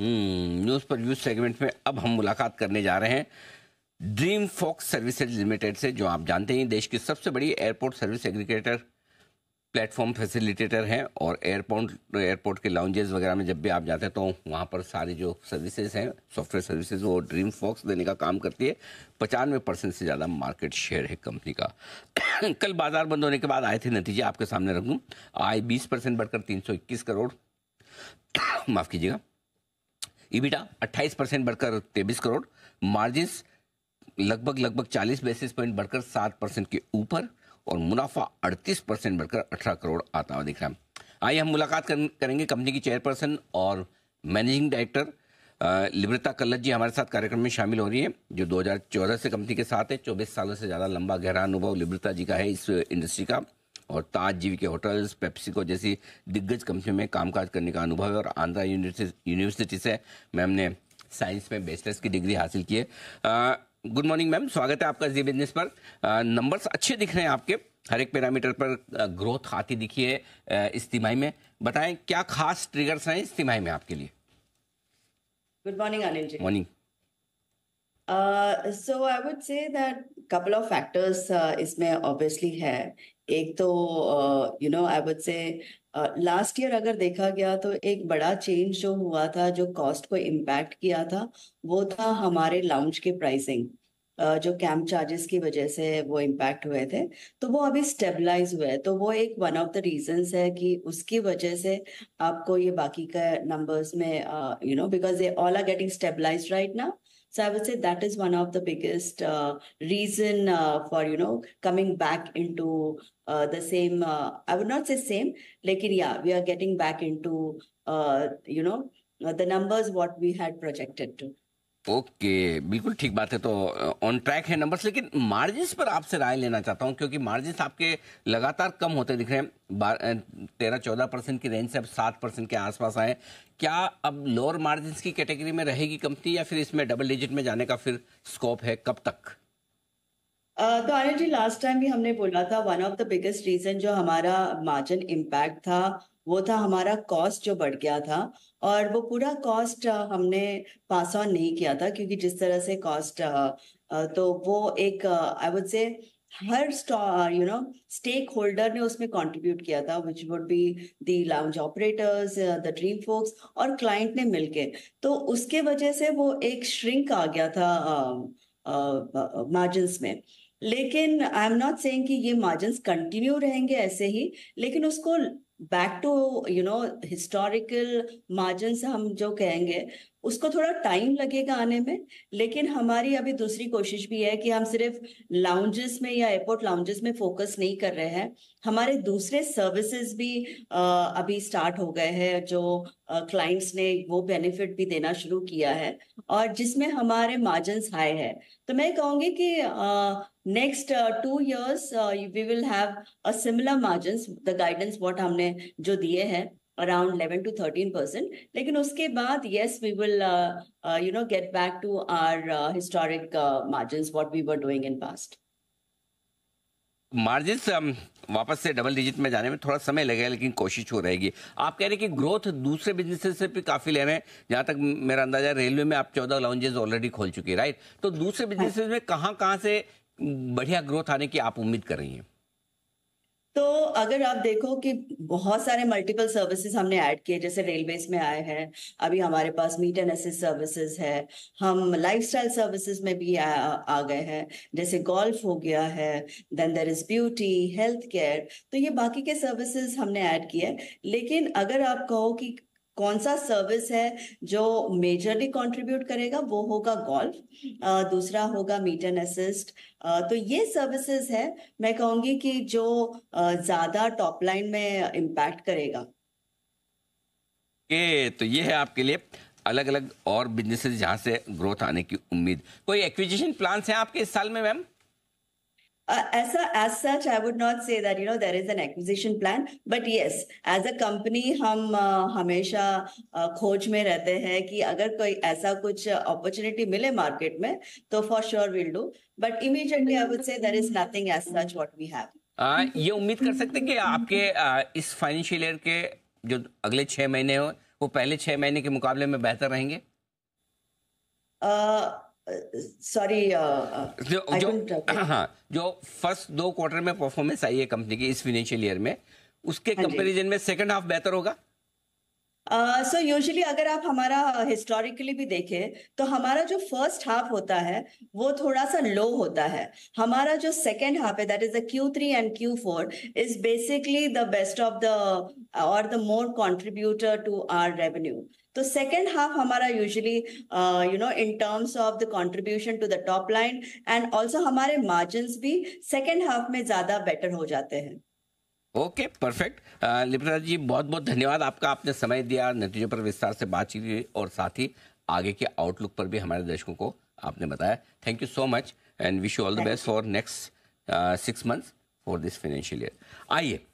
News हम्म, पर use segment में अब हम मुलाकात करने जा रहे हैं ड्रीम फॉक्स सर्विसेज लिमिटेड से जो आप जानते हैं देश की सबसे बड़ी airport service aggregator platform facilitator हैं और एयरपोर्ट एयरपोर्ट के लाउंजेस वगैरह में जब भी आप जाते हैं तो वहाँ पर सारी जो सर्विसेज हैं सॉफ्टवेयर सर्विसेज वो ड्रीम फॉक्स देने का काम करती है पचानवे परसेंट से ज़्यादा मार्केट शेयर है कंपनी का कल बाजार बंद होने के बाद आए थे नतीजे आपके सामने रख दूँ आय बीस परसेंट बढ़कर तीन करोड़ माफ़ कीजिएगा इबिटा 28 परसेंट बढ़कर तेबीस करोड़ मार्जिन लगभग लगभग 40 बेसिस पॉइंट बढ़कर 7 परसेंट के ऊपर और मुनाफा 38 परसेंट बढ़कर 18 करोड़ आता हुआ दिख रहा है आइए हम मुलाकात करेंगे कंपनी की चेयरपर्सन और मैनेजिंग डायरेक्टर लिब्रता कल्लत जी हमारे साथ कार्यक्रम में शामिल हो रही है जो 2014 से कंपनी के साथ है 24 सालों से ज़्यादा लंबा गहरा अनुभव लिब्रता जी का है इस इंडस्ट्री का और ताज जीवी के होटल्स पेप्सिको जैसी दिग्गज कंपनियों में कामकाज करने का अनुभव है और आंध्रा यूनिवर्सिटी से मैम ने साइंस में बेचलर्स की डिग्री हासिल की है गुड मॉर्निंग मैम स्वागत है आपका जी बिजनेस पर नंबर्स अच्छे दिख रहे हैं आपके हर एक पैरामीटर पर ग्रोथ आती दिखी है इस तिमाही में बताएं क्या खास ट्रिगर्स हैं इस तिमाही में आपके लिए good morning Anil ji morning so I would say that couple of factors इसमें ऑब्वियसली है एक तो you know I would say last year अगर देखा गया तो एक बड़ा चेंज जो हुआ था जो कॉस्ट को इम्पैक्ट किया था वो था हमारे लाउंज के प्राइसिंग Uh, जो कैंप चार्जेस की वजह से वो इम्पैक्ट हुए थे तो वो अभी स्टेबलाइज हुए तो वो एक वन ऑफ द रीजंस है कि उसकी वजह से आपको ये बाकी का नंबर्स में you know because they all are getting stabilize right ना So I would say that is one of the biggest uh, reason uh, for you know coming back into uh, the same. Uh, I would not say same, like yeah, we are getting back into uh, you know uh, the numbers what we had projected to. Okay बिल्कुल ठीक बात है तो on track है numbers लेकिन margin पर आपसे राय लेना चाहता हूं क्योंकि मार्जिन आपके लगातार कम होते दिख रहे हैं तेरह चौदह परसेंट की रेंज से अब सात परसेंट के आसपास आए क्या अब लोअर मार्जिन की कैटेगरी में रहेगी कंपनी या फिर इसमें डबल डिजिट में जाने का फिर स्कोप है कब तक तो आर्य जी लास्ट टाइम भी हमने बोला था one of the biggest reason जो हमारा मार्जिन इम्पैक्ट था वो था हमारा कॉस्ट जो बढ़ गया था और वो पूरा कॉस्ट हमने पास ऑन नहीं किया था क्योंकि जिस तरह से कॉस्ट तो वो एक आई वुड से हर यू नो स्टेक होल्डर ने उसमें कंट्रीब्यूट किया था which would be the lounge operators the dream folks और क्लाइंट ने मिलके तो उसके वजह से वो एक श्रिंक आ गया था uh, में लेकिन आई एम नॉट सेइंग कि ये मार्जिन कंटिन्यू रहेंगे ऐसे ही लेकिन उसको back to you know historical margin हम जो कहेंगे उसको थोड़ा टाइम लगेगा आने में लेकिन हमारी अभी दूसरी कोशिश भी है कि हम सिर्फ लाउंजेस में या एयरपोर्ट लाउंजेस में फोकस नहीं कर रहे हैं हमारे दूसरे सर्विसेज भी अभी स्टार्ट हो गए हैं जो क्लाइंट्स ने वो बेनिफिट भी देना शुरू किया है और जिसमें हमारे मार्जिन हाई है तो मैं कहूंगी कि next two years we will have a similar margin the guidance what हमने जो दिए हैं around 11 to 13 percent. Like in yes, we will, uh, uh, you know, get back to our uh, historic uh, margins, what we were doing in past. Margin um, वापस से double digit में जाने में थोड़ा समय लगेगा लेकिन कोशिश हो रहेगी आप कह रहे हैं कि ग्रोथ दूसरे बिजनेसेस से भी काफ़ी ले रहे हैं जहां तक मेरा अंदाजा रेलवे में आप चौदह लॉन्जेस ऑलरेडी खोल चुकी है राइट तो दूसरे बिजनेसेस में कहां कहां से बढ़िया ग्रोथ आने की आप उम्मीद कर रही हैं तो अगर आप देखो कि बहुत सारे मल्टीपल सर्विसेज हमने ऐड किए जैसे रेलवेज में आए हैं अभी हमारे पास मीट एंड एसेस सर्विसेज है हम लाइफस्टाइल सर्विसेज में भी आ, आ गए हैं जैसे गोल्फ हो गया है then there is beauty health care तो ये बाकी के सर्विसेज हमने ऐड किए लेकिन अगर आप कहो कि कौन सा सर्विस है जो मेजरली कंट्रीब्यूट करेगा वो होगा गोल्फ दूसरा होगा मीट एंड असिस्ट तो ये सर्विसेज है मैं कहूंगी कि जो ज्यादा टॉप लाइन में इम्पैक्ट करेगा ए, तो ये है आपके लिए अलग अलग और बिजनेसेस जहां से ग्रोथ आने की उम्मीद कोई एक्विजिशन प्लान्स हैं आपके इस साल में ma'am Uh, as, a, as such, I would not say that, you know, there is an acquisition plan. But yes, as a company, हम uh, हमेशा uh, खोज में रहते हैं कि अगर कोई ऐसा कुछ अपॉर्चुनिटी uh, मिले मार्केट में तो for sure will do but immediately I would say there is nothing as such what we have ये उम्मीद कर सकते हैं कि आपके uh, इस फाइनेंशियल ईयर के जो अगले छह महीने हो वो पहले छह महीने के मुकाबले में बेहतर रहेंगे uh, सॉरी uh, uh, जो जो हाँ जो फर्स्ट दो क्वार्टर में परफॉर्मेंस आई है कंपनी की इस फाइनेंशियल ईयर में उसके कंपैरिजन हाँ में सेकंड हाफ बेहतर होगा सो uh, यूजली so अगर आप हमारा हिस्टोरिकली भी देखें तो हमारा जो फर्स्ट हाफ होता है वो थोड़ा सा लो होता है हमारा जो सेकेंड हाफ है that is the Q three and Q four is basically the best of the और the more contributor to our revenue तो सेकेंड हाफ हमारा usually you know in terms of the contribution to the top line and also हमारे margin भी second half में ज्यादा better हो जाते हैं ओके परफेक्ट लिपराज जी बहुत बहुत धन्यवाद आपका आपने समय दिया नतीजों पर विस्तार से बातचीत की और साथ ही आगे के आउटलुक पर भी हमारे दर्शकों को आपने बताया thank you so much and wish you all the best for next six months for this financial year आइए